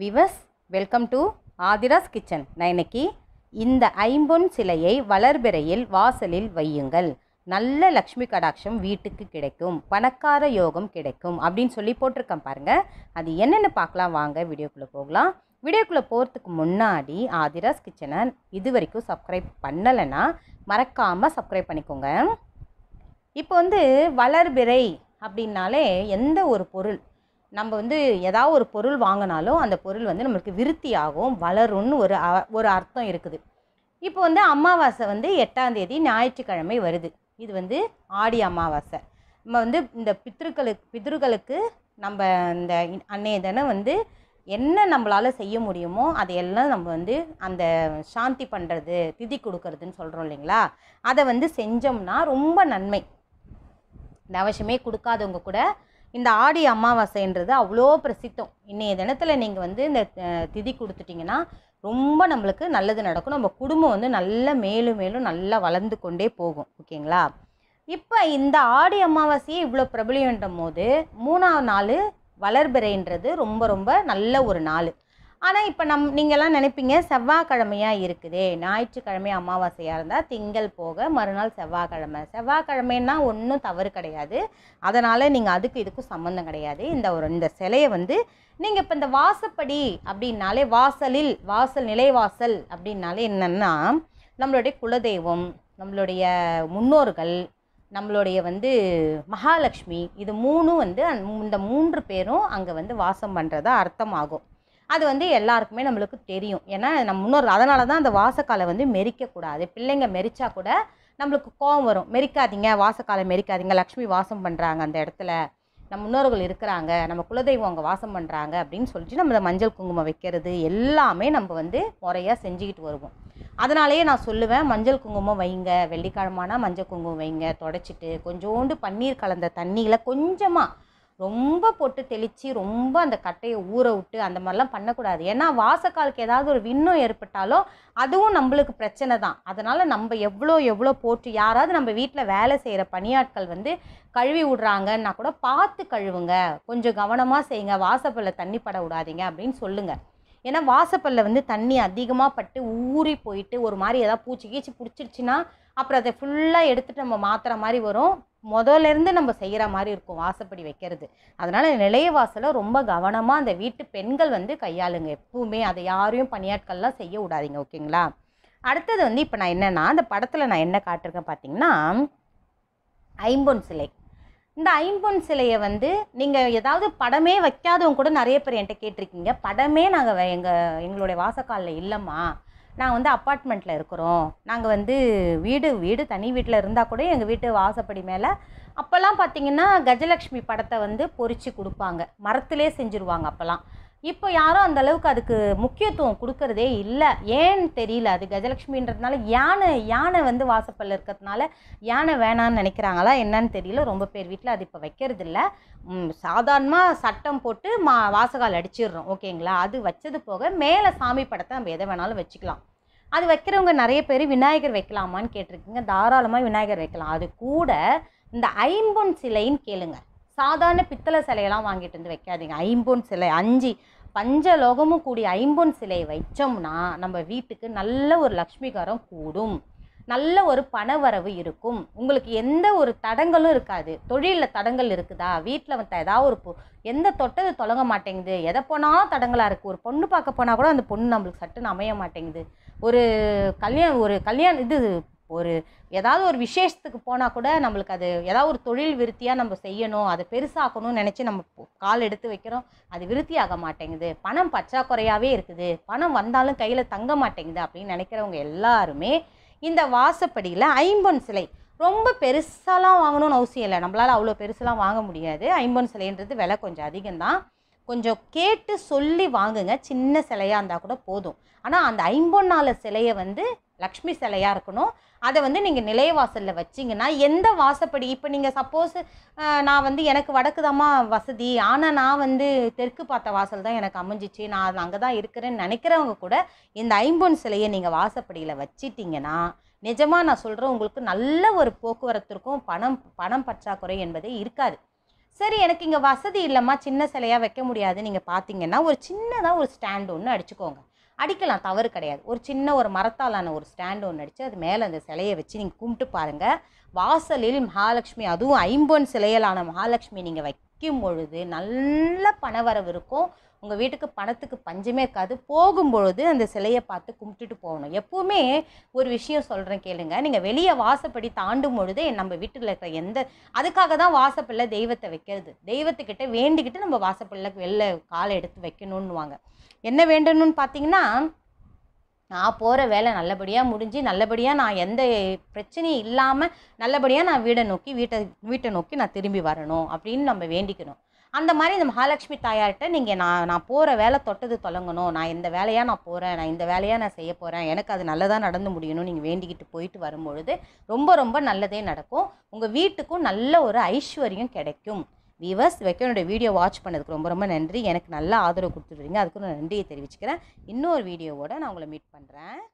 விவஸ் welcome to Aathira's kitchen நான் இன்னைக்கு இந்த ஐம்பொன் சிலையை வளர்பிறையில் வாசலில் வையுங்கள் நல்ல லக்ஷ்மி கடாட்சம் வீட்டுக்கு கிடைக்கும் பணக்கார யோகம் கிடைக்கும் அப்படின்னு சொல்லி போட்டிருக்கேன் பாருங்கள் அது என்னென்னு பார்க்கலாம் வாங்க வீடியோக்குள்ளே போகலாம் வீடியோக்குள்ளே போகிறதுக்கு முன்னாடி ஆதிராஸ் கிச்சனை இது வரைக்கும் சப்ஸ்கிரைப் பண்ணலைன்னா மறக்காமல் சப்ஸ்கிரைப் பண்ணிக்கோங்க இப்போ வந்து வளர்பிறை அப்படின்னாலே எந்த ஒரு பொருள் நம்ம வந்து ஏதாவது ஒரு பொருள் வாங்கினாலும் அந்த பொருள் வந்து நம்மளுக்கு விருத்தி ஆகும் வளரும்னு ஒரு ஒரு அர்த்தம் இருக்குது இப்போ வந்து அமாவாசை வந்து எட்டாம் தேதி ஞாயிற்றுக்கிழமை வருது இது வந்து ஆடி அமாவாசை நம்ம வந்து இந்த பித்ருக்களுக்கு பித்ருக்களுக்கு நம்ம இந்த அன்னைய தினம் வந்து என்ன நம்மளால் செய்ய முடியுமோ அதையெல்லாம் நம்ம வந்து அந்த சாந்தி பண்ணுறது திதி கொடுக்கறதுன்னு சொல்கிறோம் இல்லைங்களா அதை வந்து செஞ்சோம்னா ரொம்ப நன்மை இந்த அவசியமே கொடுக்காதவங்க கூட இந்த ஆடி அமாவாசைன்றது அவ்வளோ பிரசித்தம் இன்றைய தினத்தில் நீங்கள் வந்து இந்த திதி கொடுத்துட்டிங்கன்னா ரொம்ப நம்மளுக்கு நல்லது நடக்கும் நம்ம குடும்பம் வந்து நல்ல மேலும் மேலும் நல்லா வளர்ந்து கொண்டே போகும் ஓகேங்களா இப்போ இந்த ஆடி அமாவாசையே இவ்வளோ பிரபலம்ன்ற போது மூணாவது நாள் வளர்பிறைன்றது ரொம்ப ரொம்ப நல்ல ஒரு நாள் ஆனால் இப்போ நம் நீங்கள்லாம் நினைப்பீங்க செவ்வாய்க்கிழமையாக இருக்குது ஞாயிற்றுக்கிழமை அமாவாசையாக இருந்தால் திங்கள் போக மறுநாள் செவ்வாய்க்கிழமை செவ்வாய்க்கிழமைன்னா ஒன்றும் தவறு கிடையாது அதனால் நீங்கள் அதுக்கு இதுக்கும் சம்மந்தம் கிடையாது இந்த ஒரு இந்த சிலையை வந்து நீங்கள் இப்போ இந்த வாசப்படி அப்படின்னாலே வாசலில் வாசல் நிலைவாசல் அப்படின்னாலே என்னென்னா நம்மளுடைய குலதெய்வம் நம்மளுடைய முன்னோர்கள் நம்மளுடைய வந்து மகாலட்சுமி இது மூணும் வந்து இந்த மூன்று பேரும் அங்கே வந்து வாசம் பண்ணுறதா அர்த்தமாகும் அது வந்து எல்லாருக்குமே நம்மளுக்கு தெரியும் ஏன்னா நம்ம முன்னோர் அதனால தான் அந்த வாசக்காலை வந்து மெரிக்கக்கூடாது பிள்ளைங்க மெரிச்சா கூட நம்மளுக்கு கோபம் வரும் மெரிக்காதீங்க வாசக்காலை மெரிக்காதீங்க லக்ஷ்மி வாசம் பண்ணுறாங்க அந்த இடத்துல நம்ம முன்னோர்கள் இருக்கிறாங்க நம்ம குலதெய்வம் அங்கே வாசம் பண்ணுறாங்க அப்படின்னு சொல்லிட்டு நம்ம மஞ்சள் குங்குமம் வைக்கிறது எல்லாமே நம்ம வந்து முறையாக செஞ்சுக்கிட்டு வருவோம் அதனாலேயே நான் சொல்லுவேன் மஞ்சள் குங்குமம் வைங்க வெள்ளிக்கிழமானா மஞ்சள் குங்குமம் வைங்க தொடச்சிட்டு கொஞ்சோண்டு பன்னீர் கலந்த தண்ணியில் கொஞ்சமாக ரொம்ப போட்டு தெளித்து ரொம்ப அந்த கட்டையை ஊற விட்டு அந்த மாதிரிலாம் பண்ணக்கூடாது ஏன்னா வாசக்காலுக்கு ஏதாவது ஒரு விண்ணம் ஏற்பட்டாலோ அதுவும் நம்மளுக்கு பிரச்சனை தான் அதனால் நம்ம எவ்வளோ எவ்வளோ போட்டு யாராவது நம்ம வீட்டில் வேலை செய்கிற பணியாட்கள் வந்து கழுவி விடுறாங்கன்னா கூட பார்த்து கழுவுங்க கொஞ்சம் கவனமாக செய்யுங்க வாசப்பல்ல தண்ணி பட விடாதீங்க அப்படின்னு சொல்லுங்கள் ஏன்னா வாசப்பல்ல வந்து தண்ணி அதிகமாக பட்டு ஊறி போயிட்டு ஒரு மாதிரி ஏதாவது பூச்சி கீச்சி பிடிச்சிருச்சுன்னா அப்புறம் அதை ஃபுல்லாக எடுத்துகிட்டு நம்ம மாற்றுற மாதிரி வரும் முதல்லேருந்து நம்ம செய்கிற மாதிரி இருக்கும் வாசப்படி வைக்கிறது அதனால் நிலைய வாசலை ரொம்ப கவனமாக அந்த வீட்டு பெண்கள் வந்து கையாளுங்க எப்பவுமே அதை யாரையும் பணியாட்கள்லாம் செய்ய விடாதீங்க ஓகேங்களா அடுத்தது வந்து இப்போ நான் என்னென்னா அந்த படத்தில் நான் என்ன காட்டிருக்கேன் பார்த்தீங்கன்னா ஐம்பொன் சிலை இந்த ஐம்பொன் சிலையை வந்து நீங்கள் ஏதாவது படமே வைக்காதவங்க கூட நிறைய பேர் என்கிட்ட கேட்டிருக்கீங்க படமே நாங்கள் எங்கள் எங்களுடைய வாசக்காலில் இல்லைம்மா நான் வந்து அப்பார்ட்மெண்ட்டில் இருக்கிறோம் நாங்கள் வந்து வீடு வீடு தனி வீட்டில் இருந்தால் கூட எங்கள் வீட்டு வாசப்படி மேலே அப்போல்லாம் பார்த்தீங்கன்னா கஜலக்ஷ்மி படத்தை வந்து பொறிச்சு கொடுப்பாங்க மரத்துலேயே செஞ்சுருவாங்க அப்போல்லாம் இப்போ யாரும் அந்த அளவுக்கு அதுக்கு முக்கியத்துவம் கொடுக்கறதே இல்லை ஏன்னு தெரியல அது கஜலட்சுமின்றதுனால யானை யானை வந்து வாசப்பல்ல இருக்கிறதுனால யானை வேணான்னு நினைக்கிறாங்களா என்னன்னு தெரியல ரொம்ப பேர் வீட்டில் அது இப்போ வைக்கிறது இல்லை சாதாரணமாக சட்டம் போட்டு மா வாசகால் அடிச்சிடுறோம் ஓகேங்களா அது வச்சது போக மேலே சாமி படத்தை நம்ம எதை வேணாலும் வச்சுக்கலாம் அது வைக்கிறவங்க நிறைய பேர் விநாயகர் வைக்கலாமான்னு கேட்டிருக்கீங்க தாராளமாக விநாயகர் வைக்கலாம் அது கூட இந்த ஐம்பொன் சிலைன்னு கேளுங்க சாதாரண பித்தளை சிலையெல்லாம் வாங்கிட்டு வந்து வைக்காதீங்க ஐம்பொன் சிலை அஞ்சு பஞ்சலோகமும் கூடிய ஐம்பொன் சிலை வைச்சோம்னா நம்ம வீட்டுக்கு நல்ல ஒரு லக்ஷ்மிகாரம் கூடும் நல்ல ஒரு பணவரவு இருக்கும் உங்களுக்கு எந்த ஒரு தடங்களும் இருக்காது தொழிலில் தடங்கள் இருக்குதா வீட்டில் வந்து ஏதாவது ஒரு எந்த தொட்டது தொடங்க மாட்டேங்குது எதை போனால் தடங்களாக இருக்குது ஒரு பொண்ணு பார்க்க போனால் கூட அந்த பொண்ணு நம்மளுக்கு சட்டுன்னு அமைய மாட்டேங்குது ஒரு கல்யாணம் ஒரு கல்யாணம் இது ஒரு ஏதாவது ஒரு விசேஷத்துக்கு போனால் கூட நம்மளுக்கு அது ஏதாவது ஒரு தொழில் விருத்தியாக நம்ம செய்யணும் அதை பெருசாக்கணும்னு நினச்சி நம்ம கால் எடுத்து வைக்கிறோம் அது விருத்தியாக மாட்டேங்குது பணம் பற்றாக்குறையாகவே இருக்குது பணம் வந்தாலும் கையில் தங்க மாட்டேங்குது அப்படின்னு நினைக்கிறவங்க எல்லாருமே இந்த வாசப்படியில் ஐம்பொன் சிலை ரொம்ப பெருசாலாம் வாங்கணும்னு அவசியம் இல்லை நம்மளால் அவ்வளோ பெருசெலாம் வாங்க முடியாது ஐம்பொன் சிலைன்றது விலை கொஞ்சம் அதிகம்தான் கொஞ்சம் கேட்டு சொல்லி வாங்குங்க சின்ன சிலையாக இருந்தால் கூட போதும் ஆனால் அந்த ஐம்பொன்னால சிலையை வந்து லக்ஷ்மி சிலையாக இருக்கணும் அதை வந்து நீங்கள் நிலையவாசலில் வச்சிங்கன்னா எந்த வாசப்படி இப்போ நீங்கள் சப்போஸ் நான் வந்து எனக்கு வடக்கு தாம்மா வசதி ஆனால் நான் வந்து தெற்கு பார்த்த வாசல் தான் எனக்கு அமைஞ்சிச்சு நான் அங்கே தான் இருக்கிறேன்னு நினைக்கிறவங்க கூட இந்த ஐம்பொன் சிலையை நீங்கள் வாசப்படியில் வச்சிட்டிங்கன்னா நிஜமாக நான் சொல்கிறேன் உங்களுக்கு நல்ல ஒரு போக்குவரத்திற்கும் பணம் பணம் பற்றாக்குறை என்பதே இருக்காது சரி எனக்கு இங்கே வசதி இல்லைம்மா சின்ன சிலையாக வைக்க முடியாது நீங்கள் பார்த்தீங்கன்னா ஒரு சின்னதாக ஒரு ஸ்டாண்ட் ஒன்று அடிச்சுக்கோங்க அடிக்கலாம் தவறு கிடையாது ஒரு சின்ன ஒரு மரத்தாலான ஒரு ஸ்டாண்டு ஒன்று அடித்து அது மேலே அந்த சிலையை வச்சு நீங்கள் கும்பிட்டு பாருங்கள் வாசலில் மகாலட்சுமி அதுவும் ஐம்பொன் சிலையிலான மகாலட்சுமி நீங்கள் வை விற்கும் பொழுது நல்ல பணவரவு இருக்கும் உங்கள் வீட்டுக்கு பணத்துக்கு பஞ்சமே இருக்காது போகும்பொழுது அந்த சிலையை பார்த்து கும்பிட்டுட்டு போகணும் எப்போவுமே ஒரு விஷயம் சொல்கிறேன் கேளுங்க நீங்கள் வெளியே வாசப்படி தாண்டும் பொழுது நம்ம வீட்டில் இருக்கிற எந்த அதுக்காக தான் வாசப்பிள்ளை தெய்வத்தை வைக்கிறது தெய்வத்துக்கிட்ட வேண்டிக்கிட்டு நம்ம வாசப்பிள்ளை வெளில காலை எடுத்து வைக்கணுன்னுவாங்க என்ன வேண்டணும்னு பார்த்தீங்கன்னா நான் போகிற வேலை நல்லபடியாக முடிஞ்சு நல்லபடியாக நான் எந்த பிரச்சனையும் இல்லாமல் நல்லபடியாக நான் வீடை நோக்கி வீட்டை வீட்டை நோக்கி நான் திரும்பி வரணும் அப்படின்னு நம்ம வேண்டிக்கணும் அந்த மாதிரி இந்த மகாலட்சுமி தாயார்கிட்ட நீங்கள் நான் நான் போகிற வேலை தொட்டது தொலங்கணும் நான் இந்த வேலையாக நான் போகிறேன் நான் இந்த வேலையாக நான் செய்ய போகிறேன் எனக்கு அது நல்லதாக நடந்து முடியணும் நீங்கள் வேண்டிக்கிட்டு போயிட்டு வரும்பொழுது ரொம்ப ரொம்ப நல்லதே நடக்கும் உங்கள் வீட்டுக்கும் நல்ல ஒரு ஐஸ்வர்யம் கிடைக்கும் வீவர்ஸ் வரைக்கும் என்னோடய வீடியோ வாட்ச் பண்ணதுக்கு ரொம்ப ரொம்ப நன்றி எனக்கு நல்லா ஆதரவு கொடுத்துருவீங்க அதுக்கு நான் நன்றியை தெரிவிச்சுக்கிறேன் இன்னொரு வீடியோவோட நான் உங்களை மீட் பண்ணுறேன்